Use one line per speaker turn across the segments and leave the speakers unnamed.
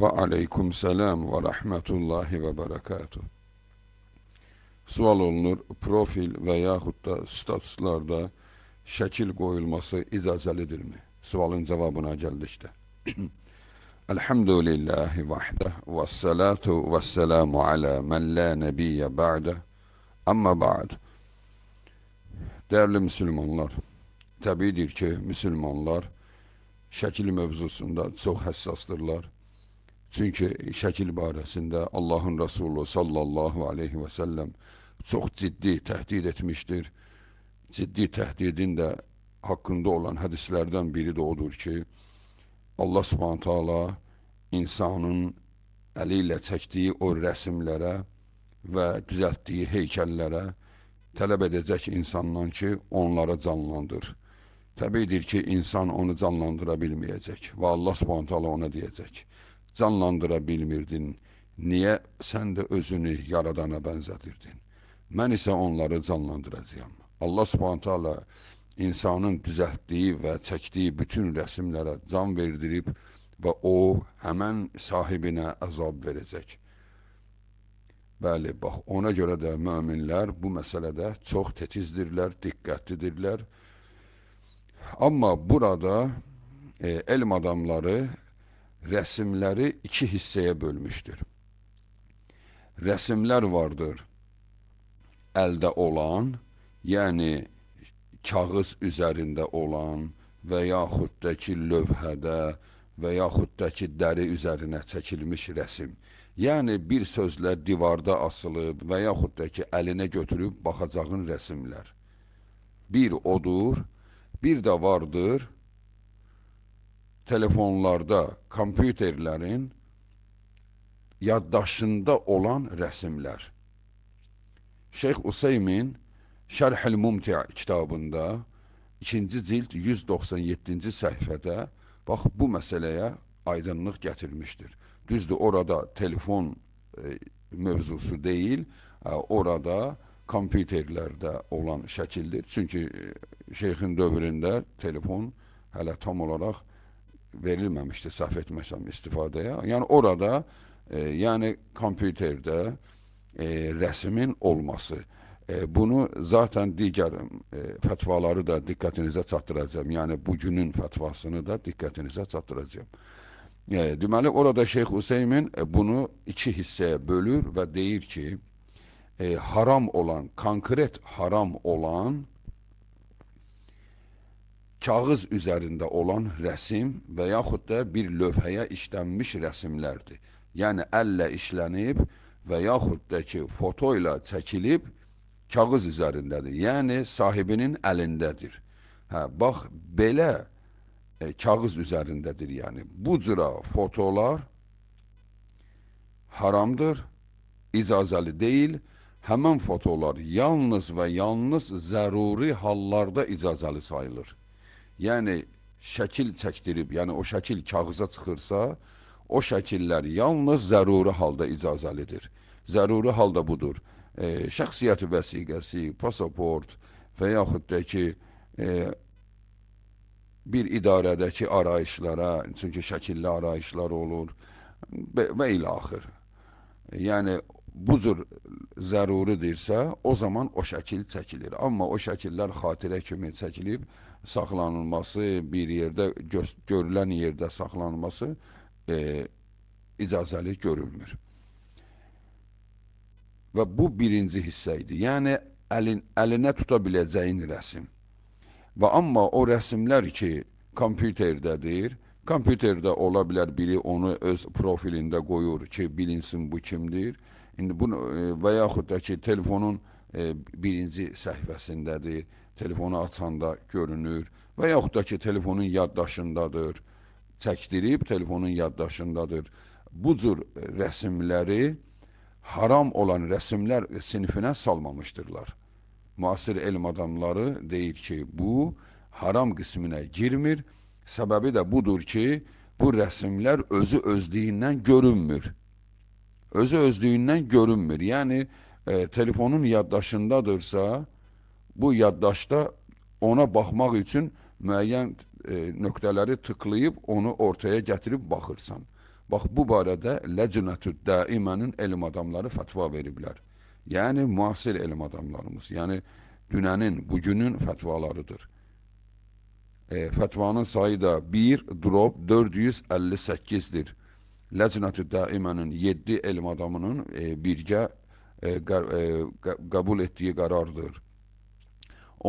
Ve aleyküm selam ve rahmetullahi ve berekatuh. Sual olunur, profil veyahut da statuslarda şekil koyulması icazelidir mi? Sualın cevabına geldi işte. Elhamdülillahi vahdah ve salatu ve selamu ala men la nebiyye ba'dah ama ba'd. Değerli Müslümanlar, Tabidir ki, Müslümanlar şekil mevzusunda çok hassastırlar. Çünki şəkil barəsində Allahın Rəsulu sallallahu aleyhi və səlləm çox ciddi təhdid etmişdir. Ciddi təhdidin də haqqında olan hədislərdən biri də odur ki, Allah subhanət hala insanın əli ilə çəkdiyi o rəsimlərə və düzəltdiyi heykəllərə tələb edəcək insandan ki, onları canlandır. Təbiidir ki, insan onu canlandıra bilməyəcək və Allah subhanət hala ona deyəcək canlandıra bilmirdin. Niyə sən də özünü yaradana bənzədirdin? Mən isə onları canlandıracağam. Allah Subhanahu taala insanın düzəltdiyi və çəkdiyi bütün rəsmlərə can verdirib və o həmin sahibinə əzab verəcək. Bəli, bax ona görə də möminlər bu məsələdə çox tetizdirlər, diqqətlidirlər. Amma burada e, elm adamları rəsimləri iki hissəyə bölmüşdür. Rəsimlər vardır əldə olan, yəni kağız üzərində olan və yaxud da ki, lövhədə və yaxud da ki, dəri üzərinə çəkilmiş rəsim. Yəni bir sözlə divarda asılıb və yaxud da ki, əlinə götürüb baxacağın rəsimlər. Bir odur, bir də vardır telefonlarda, kompüterlərin yaddaşında olan rəsimlər. Şeyx Useymin Şərhül Mumti' kitabında 2-ci cild 197-ci səhifədə bax bu məsələyə aydınlıq gətirmişdir. Düzdür, orada telefon e, mövzusu deyil, e, orada kompüterlərdə olan şəkildir. Çünki e, şeyxin dövründə telefon hələ tam olaraq verilmemişti səhv etməsəm istifadəyə. Yəni orada e, yəni kompüterdə e, rəsmin olması e, bunu zaten digər e, fətvaları da diqqətinizə çatdıracağam. yani bugünün fetvasını da diqqətinizə çatdıracağam. E, deməli orada Şeyh Hüseymin e, bunu iki hissəyə bölür ve deyir ki, e, haram olan, konkret haram olan kağız üzərində olan rəsm və yaxud da bir lövhəyə işlənmiş rəsmlərdir. Yəni əllə işlənib və yaxud da ki, foto ilə çəkilib kağız üzərindədir. Yəni sahibinin əlindədir. Hə, bax belə e, kağız üzərindədir. Yəni bu cürə fotolar haramdır, icazəli deyil. Həmin fotolar yalnız və yalnız zəruri hallarda icazəli sayılır yəni şəkil çəkdirib, yəni o şəkil kağıza çıxırsa, o şəkillər yalnız zəruri halda icazəlidir. Zəruri halda budur. E, şəxsiyyət vəsiqəsi, pasaport və yaxud da ki, e, bir idarədəki arayışlara, çünki şəkilli arayışlar olur və, və ilə axır. E, yəni bu cür zəruridirsə, o zaman o şəkil çəkilir. Amma o şəkillər xatirə kimi çəkilib saxlanılması, bir yerdə görülən yerdə saxlanılması e, icazəli görünmür. Və bu birinci hissə idi. Yəni əlin əlinə tuta biləcəyin rəsm. Və amma o rəsmlər ki, kompüterdədir, kompüterdə ola bilər biri onu öz profilində qoyur ki, bilinsin bu kimdir İndi bu e, və yaxud da ki, telefonun e, birinci səhifəsindədir, telefonu açanda görünür və yaxud da ki, telefonun yaddaşındadır, çəkdirib telefonun yaddaşındadır. Bu cür rəsimləri haram olan rəsimlər sinifinə salmamışdırlar. Müasir elm adamları deyir ki, bu haram qisminə girmir. Səbəbi də budur ki, bu rəsimlər özü özlüyündən görünmür özü özlüyündən görünmür. Yəni e, telefonun yaddaşındadırsa, bu yaddaşda ona baxmaq üçün müəyyən e, nöqtələri tıklayıb onu ortaya gətirib baxırsan. Bax bu barədə Ləcnətüd Daimənin elm adamları fətva veriblər. Yəni müasir elm adamlarımız, yəni dünənin, bugünün fətvalarıdır. E, fətvanın sayı da 1 drop 458-dir. Ləcnəti Daimənin 7 elm adamının e, birgə e, qar, e, qəbul etdiyi qərardır.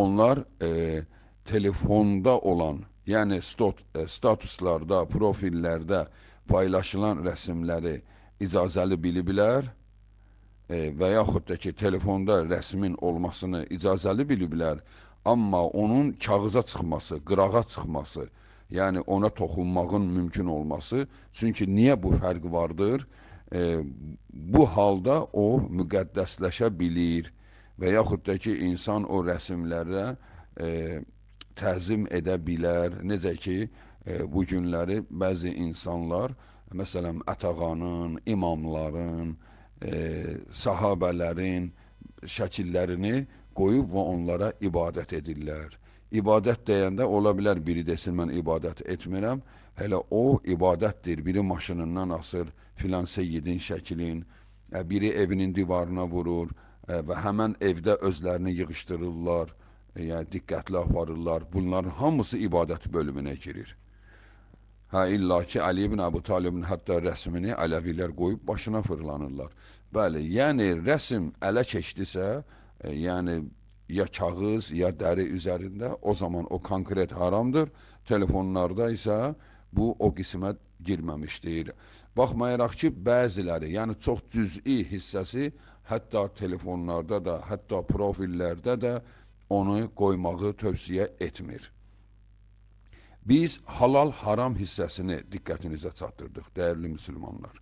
Onlar e, telefonda olan, yəni stot, e, statuslarda, profillərdə paylaşılan rəsimləri icazəli biliblər e, və yaxud da ki, telefonda rəsmin olmasını icazəli biliblər, amma onun kağıza çıxması, qırağa çıxması, yəni ona toxunmağın mümkün olması. Çünki niyə bu fərq vardır? E, bu halda o müqəddəsləşə bilir və yaxud da ki, insan o rəsimlərə e, təzim edə bilər. Necə ki, e, bu günləri bəzi insanlar, məsələn, ətağanın, imamların, e, sahabələrin şəkillərini qoyub və onlara ibadət edirlər ibadət deyəndə ola bilər biri desin mən ibadət etmirəm, hələ o ibadətdir, biri maşınından asır, filan seyyidin şəklin, e, biri evinin divarına vurur e, və həmən evdə özlərini yığışdırırlar, e, yəni diqqətli aparırlar. Bunların hamısı ibadət bölümünə girir. Hə, illa ki, Əli ibn Əbu Talibin hətta rəsmini Ələvilər qoyub başına fırlanırlar. Bəli, yəni rəsm ələ keçdisə, yəni ya kağız, ya dəri üzərində, o zaman o konkret haramdır. Telefonlarda isə bu o qismə girməmiş deyil. Baxmayaraq ki, bəziləri, yəni çox cüz'i hissəsi hətta telefonlarda da, hətta profillərdə də onu qoymağı tövsiyə etmir. Biz halal haram hissəsini diqqətinizə çatdırdıq, dəyərli müsəlmanlar.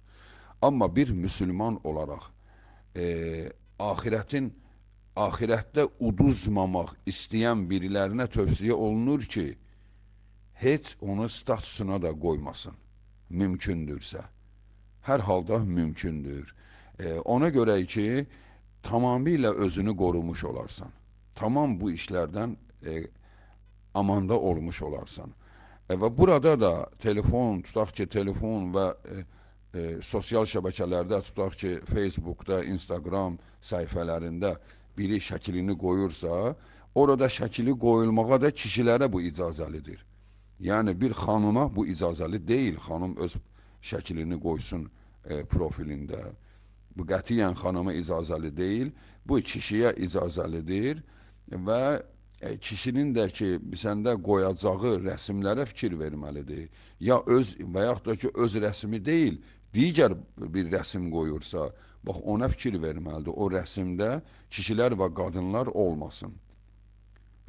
Amma bir müsəlman olaraq e, axirətin axirətdə uduzmamaq istəyən birilərinə tövsiyə olunur ki, heç onu statusuna da qoymasın. Mümkündürsə. Hər halda mümkündür. E, ona görə ki, tamamilə özünü qorumuş olarsan. Tamam bu işlərdən e, amanda olmuş olarsan. E, və burada da telefon, tutaq ki, telefon və e, e, sosial şəbəkələrdə tutaq ki, Facebookda, Instagram səhifələrində biri şəklini qoyursa, orada şəkili qoyulmağa da kişilərə bu icazəlidir. Yəni bir xanıma bu icazəli deyil, xanım öz şəklini qoysun e, profilində. Bu qətiyyən xanıma icazəli deyil, bu kişiyə icazəlidir və e, kişinin də ki, səndə qoyacağı rəsimlərə fikir verməlidir. Ya öz və yaxud da ki, öz rəsmi deyil, digər bir rəsm qoyursa, bax ona fikir verməlidir. O rəsmdə kişilər və qadınlar olmasın.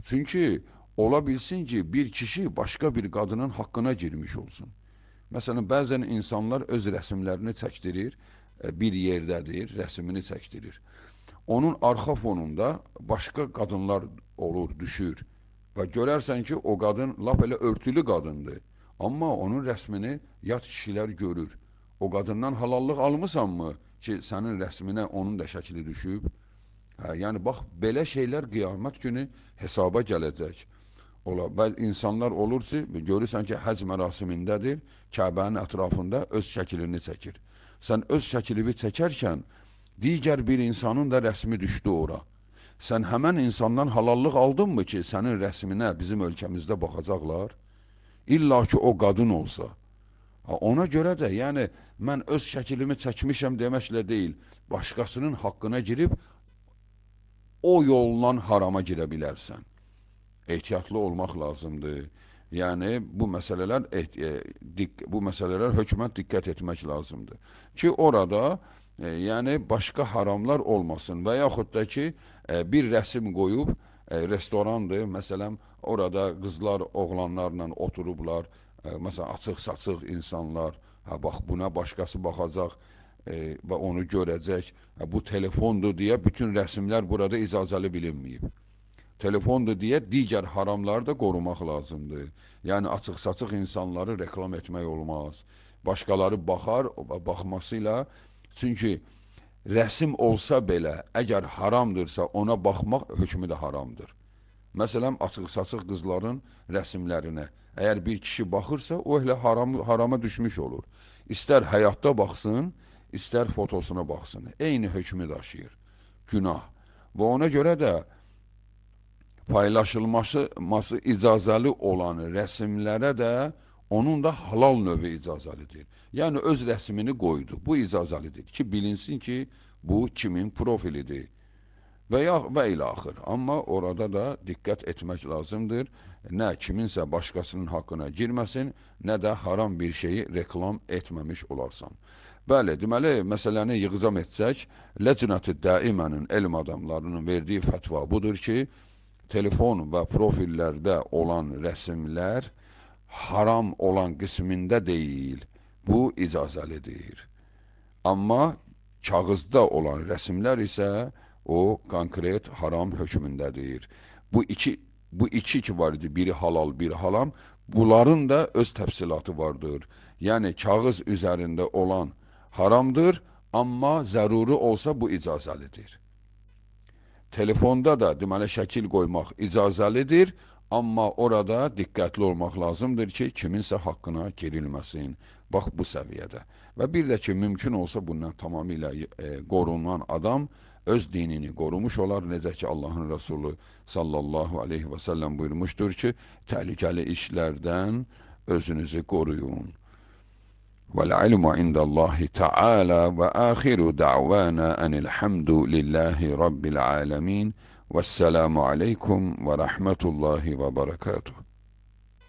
Çünki ola bilsin ki, bir kişi başqa bir qadının haqqına girmiş olsun. Məsələn, bəzən insanlar öz rəsimlərini çəkdirir, e, bir yerdədir, rəsmini çəkdirir. Onun arxa fonunda başqa qadınlar olur, düşür və görərsən ki, o qadın lap elə örtülü qadındır. Amma onun rəsmini yad kişilər görür o qadından halallıq almısanmı ki, sənin rəsminə onun da şəkli düşüb? Hə, yəni bax belə şeylər qiyamət günü hesaba gələcək. Ola, bəl insanlar olur ki, görürsən ki, həcc mərasimindədir, Kəbənin ətrafında öz şəklini çəkir. Sən öz şəklini çəkərkən digər bir insanın da rəsmi düşdü ora. Sən həmən insandan halallıq aldınmı ki, sənin rəsminə bizim ölkəmizdə baxacaqlar? İlla ki, o qadın olsa. Ona görə də, yəni mən öz şəklimi çəkmişəm deməklə deyil, başqasının haqqına girib o yoldan harama girə bilərsən. Ehtiyatlı olmaq lazımdır. Yəni bu məsələlər e, bu məsələlər hökumət diqqət etmək lazımdır ki, orada e, yəni başqa haramlar olmasın və yaxud da ki, e, bir rəsm qoyub e, restorandır, məsələn, orada qızlar oğlanlarla oturublar, məsələn, açıq-saçıq insanlar, hə bax buna başqası baxacaq e, və onu görəcək. Hə bu telefondur deyə bütün rəsmlər burada icazəli bilinməyib. Telefondur deyə digər haramları da qorumaq lazımdır. Yəni açıq-saçıq insanları reklam etmək olmaz. Başqaları baxar, baxması ilə çünki rəsm olsa belə, əgər haramdırsa, ona baxmaq hökmü də haramdır. Məsələn, açıq-saçıq qızların rəsimlərinə. Əgər bir kişi baxırsa, o elə haram, harama düşmüş olur. İstər həyatda baxsın, istər fotosuna baxsın. Eyni hökmü daşıyır. Günah. Və ona görə də paylaşılması icazəli olan rəsimlərə də onun da halal növü icazəlidir. Yəni öz rəsmini qoydu. Bu icazəlidir ki, bilinsin ki, bu kimin profilidir və ya və ilə axır. Amma orada da diqqət etmək lazımdır. Nə kiminsə başqasının haqqına girməsin, nə də haram bir şeyi reklam etməmiş olarsan. Bəli, deməli, məsələni yığzam etsək, Ləcnəti Daimənin elm adamlarının verdiyi fətva budur ki, telefon və profillərdə olan rəsimlər haram olan qismində deyil, bu icazəlidir. Amma kağızda olan rəsimlər isə O konkret haram hökmündədir. Bu iki bu iki ki var idi, biri halal, biri haram. Bunların da öz təfsilatı vardır. Yəni kağız üzərində olan haramdır, amma zəruri olsa bu icazəlidir. Telefonda da deməli şəkil qoymaq icazəlidir, amma orada diqqətli olmaq lazımdır ki, kiminsə haqqına girilməsin. Bax bu səviyyədə. Və bir də ki, mümkün olsa bundan tamamilə e, qorunan adam öz dinini korumuş olar. Necə ki Allahın Resulü sallallahu aleyhi ve sellem buyurmuştur ki, təhlükəli işlerden özünüzü koruyun. Vel ilmu indallahi taala ve ahiru da'vana enil hamdu lillahi rabbil alamin. Vesselamu aleykum ve rahmetullahi ve berekatuhu.